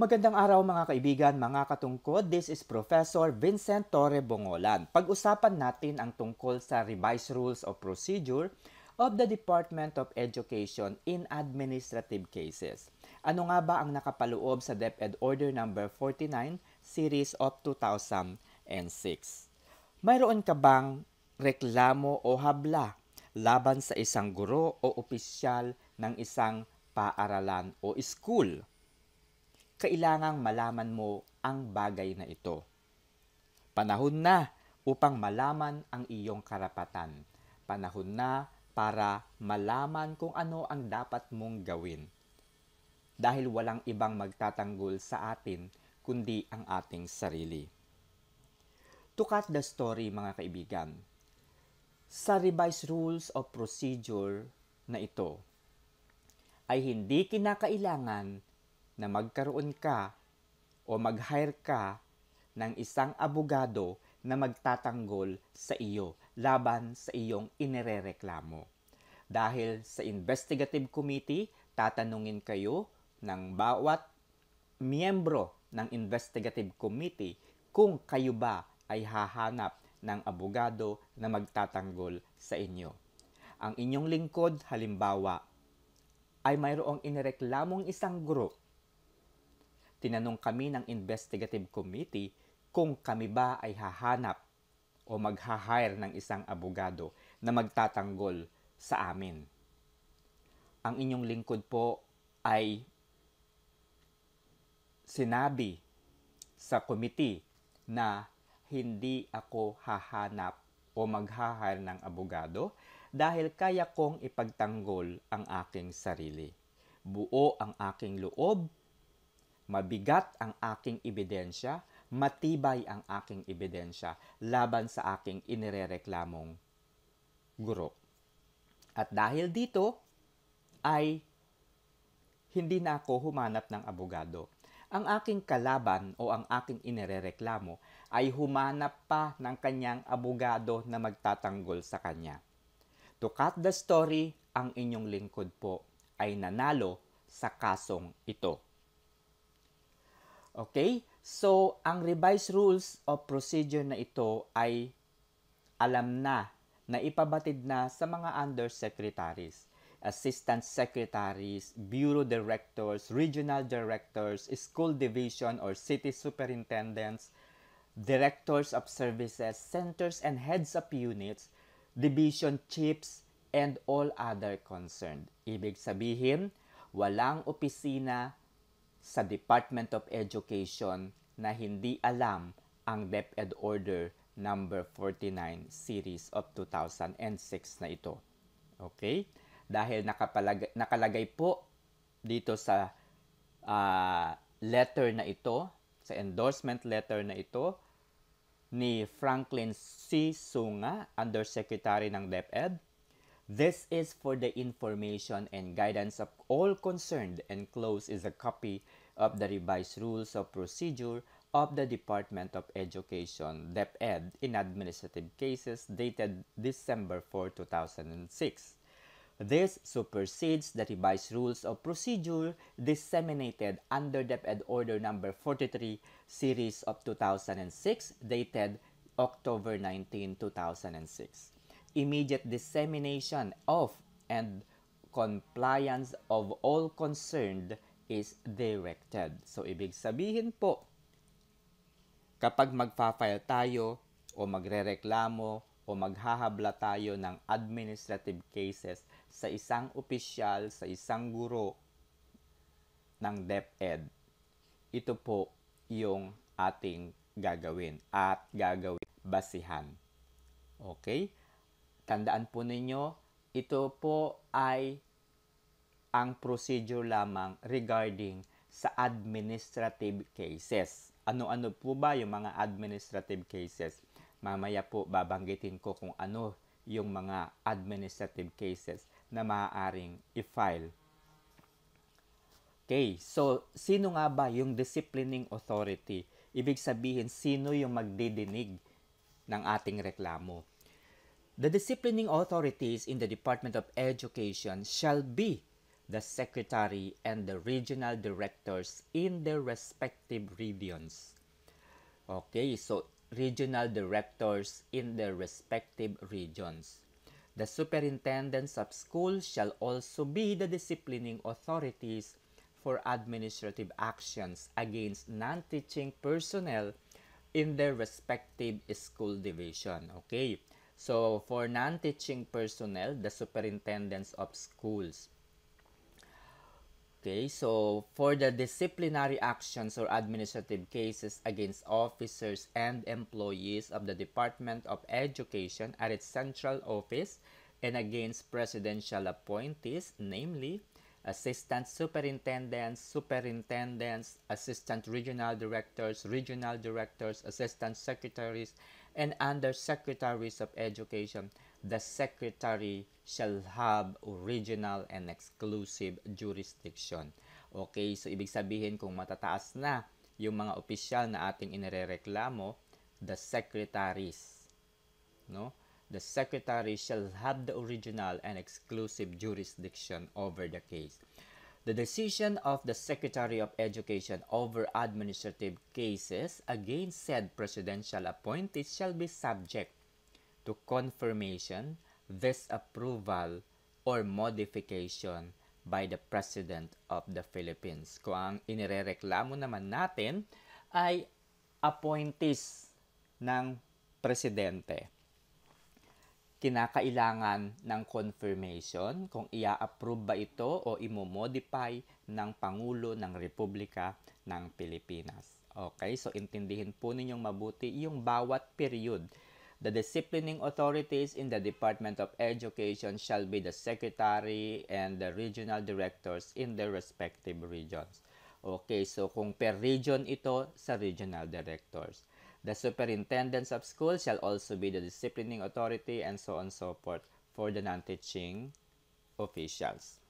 Magandang araw mga kaibigan, mga katungkod. This is Professor Vincent Torre Bongolan. Pag-usapan natin ang tungkol sa Revised Rules of Procedure of the Department of Education in Administrative Cases. Ano nga ba ang nakapaloob sa DepEd Order Number no. 49, Series of 2006? Mayroon ka bang reklamo o habla laban sa isang guro o opisyal ng isang paaralan o school? kailangang malaman mo ang bagay na ito. Panahon na upang malaman ang iyong karapatan. Panahon na para malaman kung ano ang dapat mong gawin. Dahil walang ibang magtatanggol sa atin kundi ang ating sarili. To cut the story mga kaibigan, sa revised rules of procedure na ito ay hindi kinakailangan na magkaroon ka o mag-hire ka ng isang abogado na magtatanggol sa iyo laban sa iyong inirereklamo. Dahil sa investigative committee, tatanungin kayo ng bawat miyembro ng investigative committee kung kayo ba ay hahanap ng abogado na magtatanggol sa inyo. Ang inyong lingkod, halimbawa, ay mayroong inireklamong isang group Tinanong kami ng investigative committee kung kami ba ay hahanap o maghahire ng isang abogado na magtatanggol sa amin. Ang inyong lingkod po ay sinabi sa committee na hindi ako hahanap o maghahire ng abogado dahil kaya kong ipagtanggol ang aking sarili. Buo ang aking loob Mabigat ang aking ebidensya, matibay ang aking ebidensya laban sa aking inirereklamong guro. At dahil dito ay hindi na ako humanap ng abogado. Ang aking kalaban o ang aking inirereklamo ay humanap pa ng kanyang abogado na magtatanggol sa kanya. To cut the story, ang inyong lingkod po ay nanalo sa kasong ito. Okay? So, ang revised rules of procedure na ito ay alam na, na ipabatid na sa mga undersecretaries, assistant secretaries, bureau directors, regional directors, school division or city superintendents, directors of services, centers and heads of units, division chiefs, and all other concerned. Ibig sabihin, walang opisina sa Department of Education na hindi alam ang DepEd Order number 49 series of 2006 na ito. Okay? Dahil nakapalag- nakalagay po dito sa uh, letter na ito, sa endorsement letter na ito, ni Franklin C. Sunga, Undersecretary ng DepEd, This is for the information and guidance of all concerned and close is a copy of the revised rules of procedure of the Department of Education, DepEd, in administrative cases dated December 4, 2006. This supersedes the revised rules of procedure disseminated under DepEd Order Number 43, Series of 2006, dated October 19, 2006. immediate dissemination of and compliance of all concerned is directed. So, ibig sabihin po, kapag magpa-file tayo o magrereklamo o maghahabla tayo ng administrative cases sa isang opisyal, sa isang guro ng DepEd, ito po yung ating gagawin at gagawin basihan. Okay? Tandaan po ninyo, ito po ay ang procedure lamang regarding sa administrative cases. Ano-ano po ba yung mga administrative cases? Mamaya po babanggitin ko kung ano yung mga administrative cases na maaaring i-file. Okay, so sino nga ba yung disciplining authority? Ibig sabihin, sino yung magdidinig ng ating reklamo? The disciplining authorities in the Department of Education shall be the secretary and the regional directors in their respective regions. Okay, so regional directors in their respective regions. The superintendents of schools shall also be the disciplining authorities for administrative actions against non-teaching personnel in their respective school division. Okay, so, for non-teaching personnel, the superintendents of schools. Okay, so for the disciplinary actions or administrative cases against officers and employees of the Department of Education at its central office and against presidential appointees, namely assistant superintendents, superintendents, assistant regional directors, regional directors, assistant secretaries, and under Secretaries of Education, the Secretary shall have original and exclusive jurisdiction. Okay, so ibig sabihin kung matataas na yung mga opisyal na ating inirereklamo, the secretaries, no? The secretary shall have the original and exclusive jurisdiction over the case. The decision of the Secretary of Education over administrative cases against said presidential appointees shall be subject to confirmation, disapproval, or modification by the President of the Philippines. Kung ang inirereklamo naman natin ay appointees ng presidente kinakailangan ng confirmation kung ia-approve ba ito o imo-modify ng Pangulo ng Republika ng Pilipinas. Okay, so intindihin po ninyong mabuti yung bawat period. The disciplining authorities in the Department of Education shall be the secretary and the regional directors in their respective regions. Okay, so kung per region ito, sa regional directors. The superintendents of school shall also be the disciplining authority and so on and so forth for the non-teaching officials.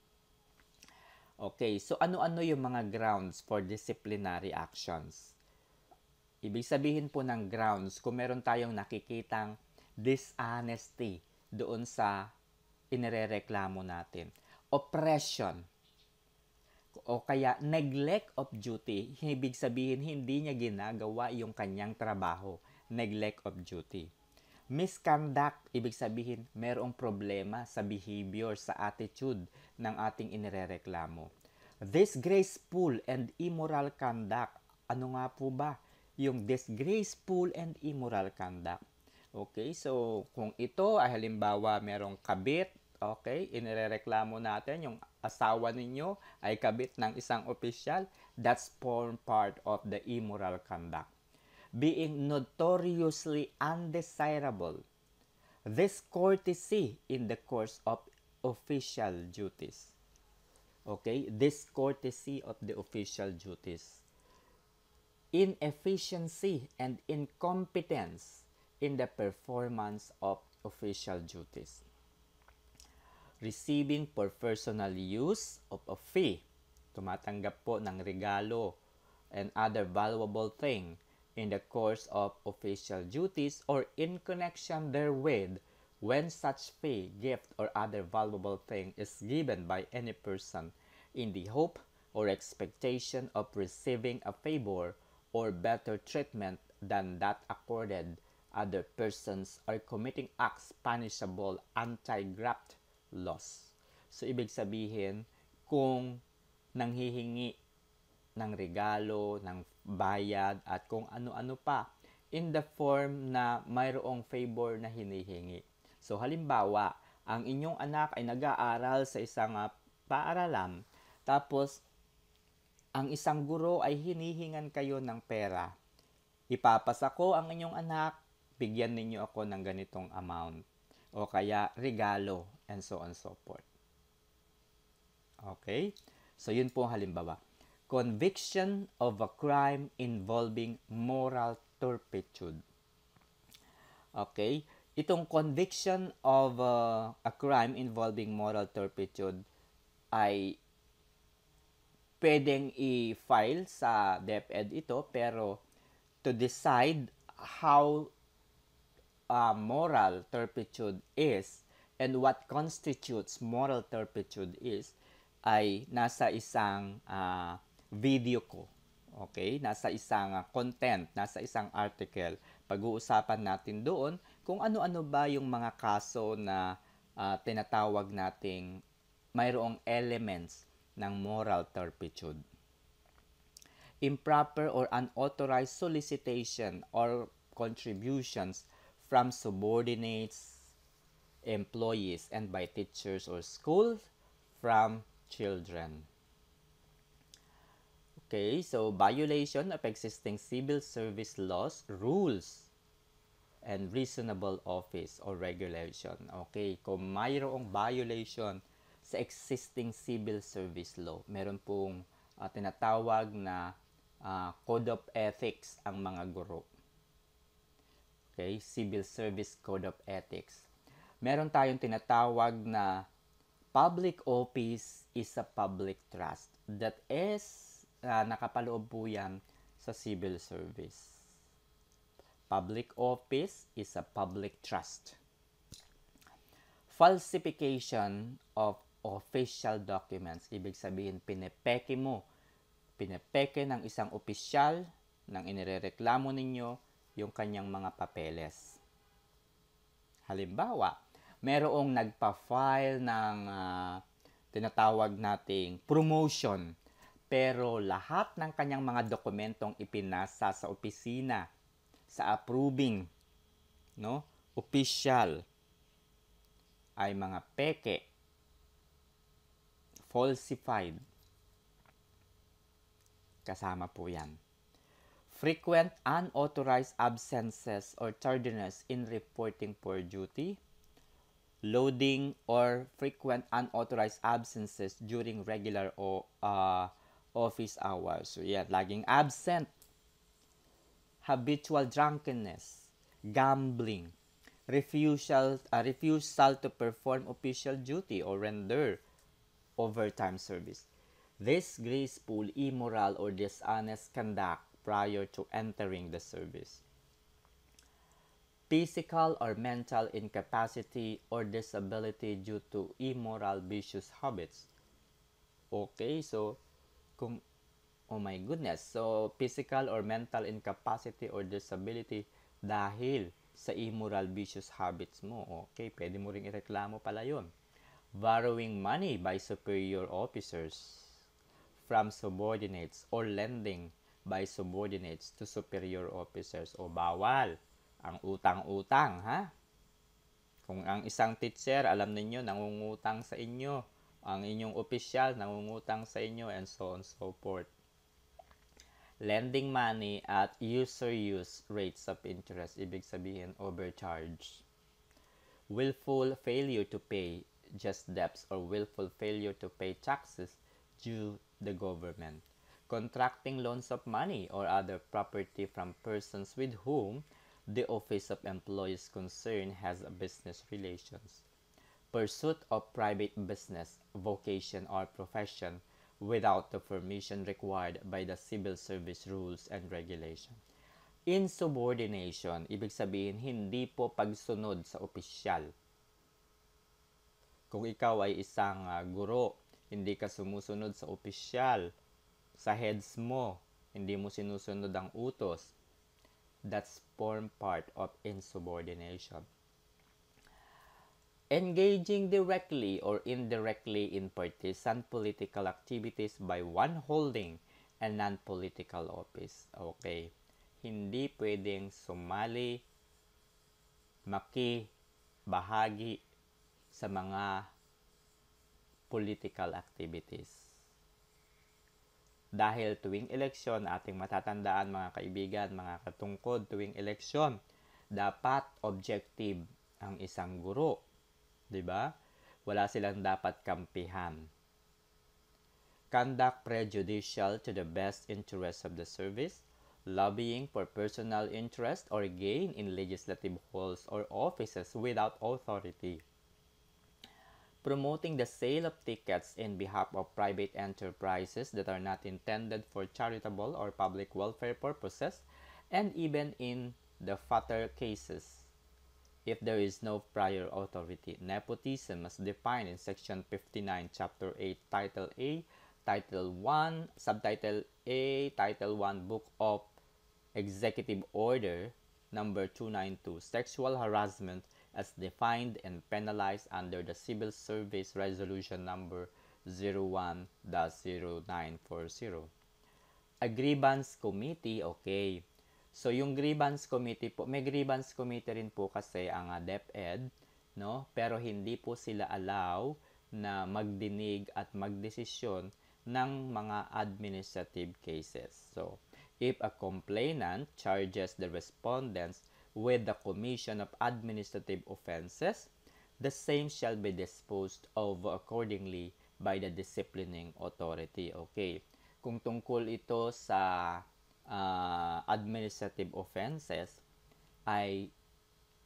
Okay, so ano-ano yung mga grounds for disciplinary actions? Ibig sabihin po ng grounds, kung meron tayong nakikitang dishonesty doon sa inirereklamo natin. Oppression, o kaya neglect of duty, ibig sabihin hindi niya ginagawa yung kanyang trabaho, neglect of duty. Misconduct, ibig sabihin merong problema sa behavior, sa attitude ng ating inirereklamo. Disgraceful and immoral conduct, ano nga po ba yung disgraceful and immoral conduct? Okay, so kung ito halimbawa merong kabit Okay, inireklamo natin yung asawa ninyo ay kabit ng isang official. That's form part of the immoral conduct. Being notoriously undesirable. This courtesy in the course of official duties. Okay, this courtesy of the official duties. Inefficiency and incompetence in the performance of official duties. receiving for personal use of a fee. Tumatanggap po ng regalo and other valuable thing in the course of official duties or in connection therewith when such fee, gift, or other valuable thing is given by any person in the hope or expectation of receiving a favor or better treatment than that accorded other persons or committing acts punishable anti-graft loss. So, ibig sabihin, kung nanghihingi ng regalo, ng bayad, at kung ano-ano pa in the form na mayroong favor na hinihingi. So, halimbawa, ang inyong anak ay nag-aaral sa isang uh, paaralan, tapos ang isang guro ay hinihingan kayo ng pera. Ipapasa ko ang inyong anak, bigyan ninyo ako ng ganitong amount. O kaya regalo and so on and so forth. Okay? So, yun po ang halimbawa. Conviction of a crime involving moral turpitude. Okay? Itong conviction of uh, a crime involving moral turpitude ay pwedeng i-file sa DepEd ito pero to decide how uh, moral turpitude is And what constitutes moral turpitude is, ay nasa isang uh, video ko. Okay? Nasa isang uh, content, nasa isang article. Pag-uusapan natin doon kung ano-ano ba yung mga kaso na uh, tinatawag nating mayroong elements ng moral turpitude. Improper or unauthorized solicitation or contributions from subordinates, employees and by teachers or schools from children. Okay, so violation of existing civil service laws, rules, and reasonable office or regulation. Okay, kung mayroong violation sa existing civil service law, meron pong uh, tinatawag na uh, code of ethics ang mga guro. Okay, civil service code of ethics meron tayong tinatawag na public office is a public trust. That is, uh, nakapaloob po yan sa civil service. Public office is a public trust. Falsification of official documents. Ibig sabihin, pinepeke mo. Pinepeke ng isang opisyal nang inireklamo ninyo yung kanyang mga papeles. Halimbawa, merong nagpa-file ng uh, tinatawag nating promotion pero lahat ng kanyang mga dokumentong ipinasa sa opisina sa approving no official ay mga peke falsified kasama po yan frequent unauthorized absences or tardiness in reporting for duty loading, or frequent unauthorized absences during regular o, uh, office hours. So yeah, lagging absent, habitual drunkenness, gambling, refusal, uh, refusal to perform official duty or render overtime service. This graceful, immoral, or dishonest conduct prior to entering the service. physical or mental incapacity or disability due to immoral vicious habits. Okay, so kung oh my goodness, so physical or mental incapacity or disability dahil sa immoral vicious habits mo. Okay, pwede mo ring ireklamo pala 'yon. Borrowing money by superior officers from subordinates or lending by subordinates to superior officers o bawal ang utang-utang, ha? Kung ang isang teacher, alam ninyo, nangungutang sa inyo, ang inyong official nangungutang sa inyo, and so on and so forth. Lending money at user use rates of interest, ibig sabihin overcharge. Willful failure to pay just debts or willful failure to pay taxes due the government. Contracting loans of money or other property from persons with whom The Office of Employees concerned has business relations. Pursuit of private business, vocation, or profession without the permission required by the civil service rules and regulation. Insubordination, ibig sabihin hindi po pagsunod sa opisyal. Kung ikaw ay isang uh, guro, hindi ka sumusunod sa opisyal, sa heads mo, hindi mo sinusunod ang utos, that's form part of insubordination. Engaging directly or indirectly in partisan political activities by one holding a non-political office. Okay. Hindi pwedeng sumali, maki, bahagi sa mga political activities. Dahil tuwing eleksyon, ating matatandaan mga kaibigan, mga katungkod, tuwing eleksyon, dapat objective ang isang guro. 'Di ba? Wala silang dapat kampihan. Conduct prejudicial to the best interest of the service, lobbying for personal interest or gain in legislative halls or offices without authority. promoting the sale of tickets in behalf of private enterprises that are not intended for charitable or public welfare purposes, and even in the fatter cases. If there is no prior authority, nepotism as defined in Section 59, Chapter 8, Title A, Title 1, Subtitle A, Title 1, Book of Executive Order, Number 292, Sexual Harassment as defined and penalized under the Civil Service Resolution number 01-0940. A grievance committee, okay. So yung grievance committee po, may grievance committee rin po kasi ang uh, DepEd, no? Pero hindi po sila allow na magdinig at magdesisyon ng mga administrative cases. So, if a complainant charges the respondents with the commission of administrative offenses, the same shall be disposed of accordingly by the disciplining authority. Okay. Kung tungkol ito sa uh, administrative offenses, ay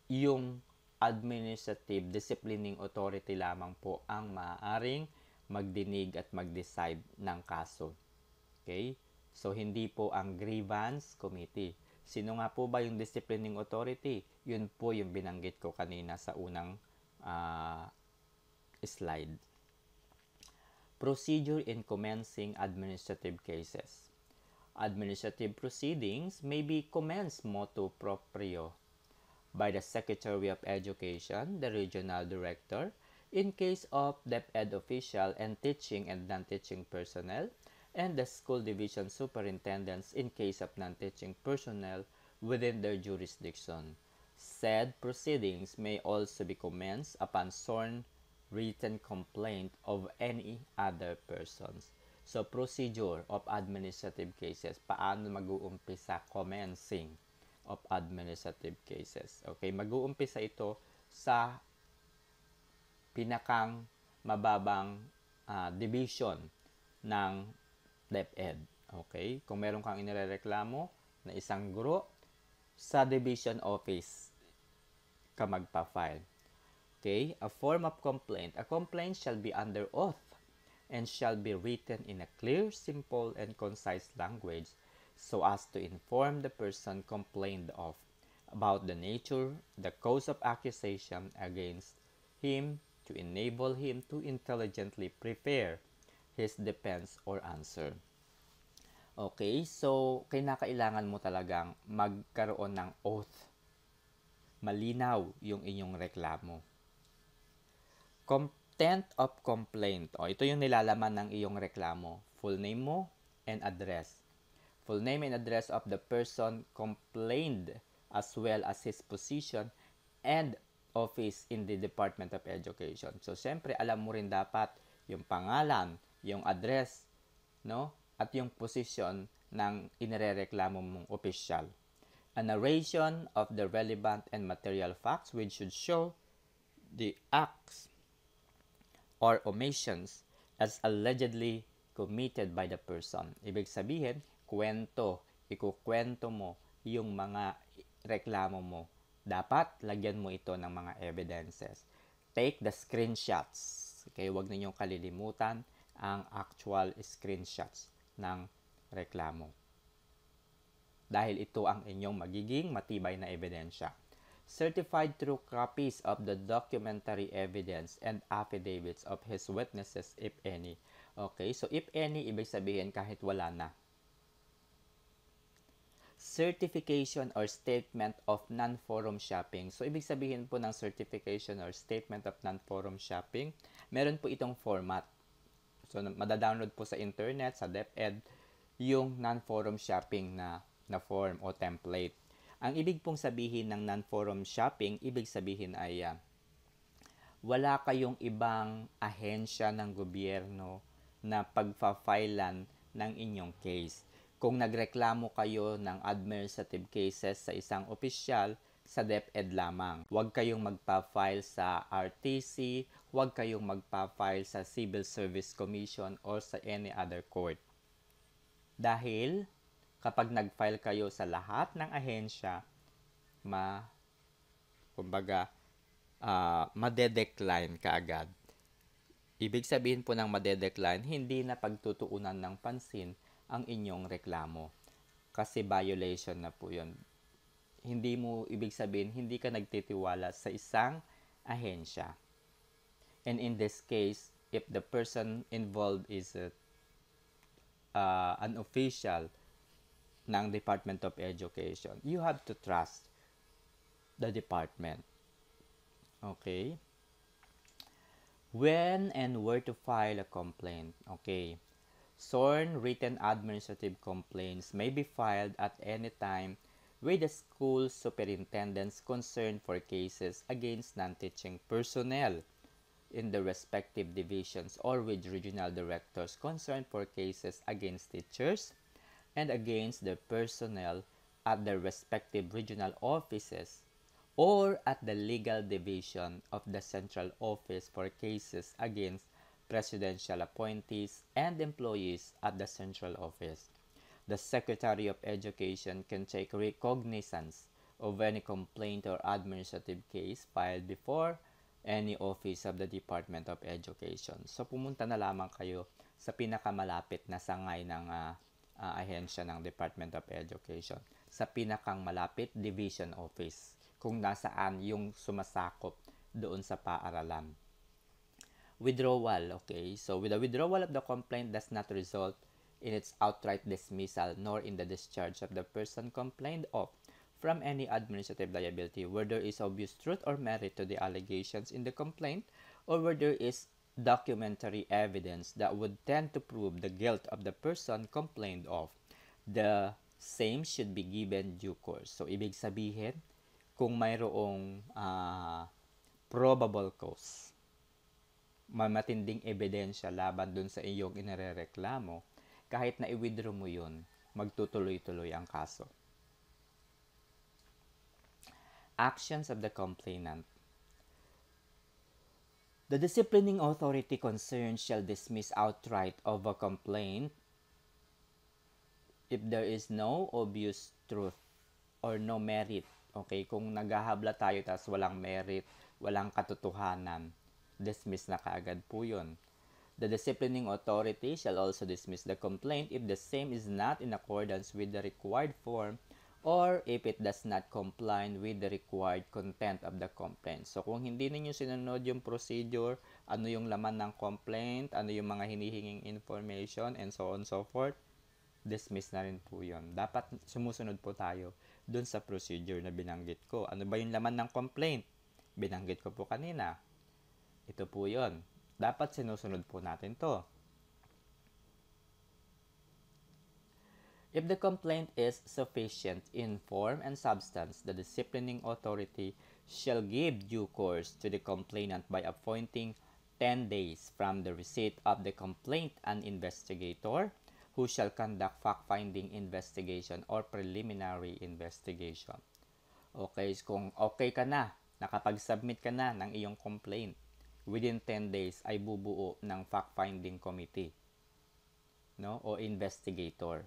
yung administrative disciplining authority lamang po ang maaaring magdinig at mag-decide ng kaso. Okay? So, hindi po ang grievance committee. Sino nga po ba yung disciplining authority? Yun po yung binanggit ko kanina sa unang uh, slide. Procedure in commencing administrative cases. Administrative proceedings may be commenced motu proprio by the Secretary of Education, the Regional Director, in case of DepEd official and teaching and non-teaching personnel, and the school division superintendents in case of non-teaching personnel within their jurisdiction. Said proceedings may also be commenced upon sworn written complaint of any other persons. So, procedure of administrative cases. Paano mag-uumpisa? Commencing of administrative cases. Okay, mag-uumpisa ito sa pinakang mababang uh, division ng DepEd. Okay? Kung meron kang inireklamo na isang guro, sa division office ka magpa-file. Okay? A form of complaint. A complaint shall be under oath and shall be written in a clear, simple, and concise language so as to inform the person complained of about the nature, the cause of accusation against him to enable him to intelligently prepare his defense or answer. Okay, so kinakailangan mo talagang magkaroon ng oath. Malinaw yung inyong reklamo. Content of complaint. O, ito yung nilalaman ng iyong reklamo. Full name mo and address. Full name and address of the person complained as well as his position and office in the Department of Education. So, syempre, alam mo rin dapat yung pangalan, yung address, no? At yung position ng inirereklamo mong official. A narration of the relevant and material facts which should show the acts or omissions as allegedly committed by the person. Ibig sabihin, kwento, ikukwento mo yung mga reklamo mo. Dapat lagyan mo ito ng mga evidences. Take the screenshots. Okay, wag ninyong kalilimutan ang actual screenshots ng reklamo. Dahil ito ang inyong magiging matibay na ebidensya. Certified true copies of the documentary evidence and affidavits of his witnesses if any. Okay, so if any, ibig sabihin kahit wala na. Certification or statement of non-forum shopping. So, ibig sabihin po ng certification or statement of non-forum shopping, meron po itong format So, madadownload po sa internet, sa DepEd, yung non-forum shopping na, na form o template. Ang ibig pong sabihin ng non-forum shopping, ibig sabihin ay uh, wala kayong ibang ahensya ng gobyerno na pagfa-filean ng inyong case. Kung nagreklamo kayo ng administrative cases sa isang opisyal, sa DepEd lamang. Huwag kayong magpa-file sa RTC, huwag kayong magpa-file sa Civil Service Commission or sa any other court. Dahil kapag nag-file kayo sa lahat ng ahensya, ma kumbaga uh, madedecline kaagad. Ibig sabihin po ng madedecline, hindi na pagtutuunan ng pansin ang inyong reklamo. Kasi violation na po yun hindi mo ibig sabihin, hindi ka nagtitiwala sa isang ahensya. And in this case, if the person involved is a, uh, an official ng Department of Education, you have to trust the department. Okay? When and where to file a complaint. Okay. SORN written administrative complaints may be filed at any time with the school superintendents concerned for cases against non-teaching personnel in the respective divisions or with regional directors concerned for cases against teachers and against the personnel at their respective regional offices or at the legal division of the central office for cases against presidential appointees and employees at the central office. the Secretary of Education can take recognizance of any complaint or administrative case filed before any office of the Department of Education. So pumunta na lamang kayo sa pinakamalapit na sangay ng uh, uh, ahensya ng Department of Education sa pinakang malapit division office kung nasaan yung sumasakop doon sa paaralan. Withdrawal, okay? So with the withdrawal of the complaint does not result in its outright dismissal nor in the discharge of the person complained of from any administrative liability where there is obvious truth or merit to the allegations in the complaint or where there is documentary evidence that would tend to prove the guilt of the person complained of. The same should be given due course. So, ibig sabihin, kung mayroong uh, probable cause, may matinding ebidensya laban dun sa iyong inarereklamo, kahit na i-withdraw mo yun, magtutuloy-tuloy ang kaso. Actions of the complainant The disciplining authority concerned shall dismiss outright of a complaint if there is no obvious truth or no merit. Okay, kung naghahabla tayo tapos walang merit, walang katotohanan, dismiss na kaagad po yun. The disciplining authority shall also dismiss the complaint if the same is not in accordance with the required form or if it does not comply with the required content of the complaint. So, kung hindi ninyo sinunod yung procedure, ano yung laman ng complaint, ano yung mga hinihinging information, and so on and so forth, dismiss na rin po yun. Dapat sumusunod po tayo dun sa procedure na binanggit ko. Ano ba yung laman ng complaint? Binanggit ko po kanina. Ito po yon dapat sinusunod po natin to. If the complaint is sufficient in form and substance, the disciplining authority shall give due course to the complainant by appointing 10 days from the receipt of the complaint an investigator who shall conduct fact-finding investigation or preliminary investigation. Okay, kung okay ka na, nakapag-submit ka na ng iyong complaint, within 10 days ay bubuo ng fact-finding committee no o investigator.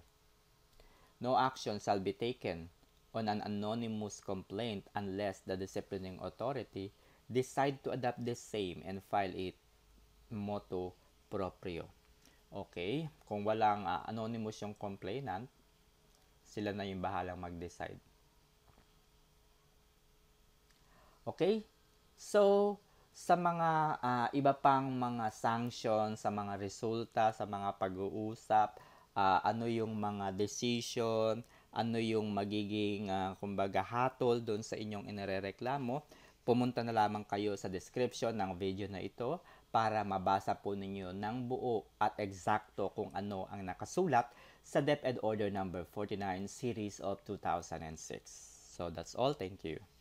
No action shall be taken on an anonymous complaint unless the disciplining authority decide to adopt the same and file it motu proprio. Okay, kung walang uh, anonymous yung complainant, sila na yung bahalang mag-decide. Okay? So, sa mga uh, iba pang mga sanction, sa mga resulta, sa mga pag-uusap, uh, ano yung mga decision, ano yung magiging uh, kumbaga hatol doon sa inyong inirereklamo, pumunta na lamang kayo sa description ng video na ito para mabasa po ninyo ng buo at eksakto kung ano ang nakasulat sa DepEd Order number no. 49 Series of 2006. So that's all. Thank you.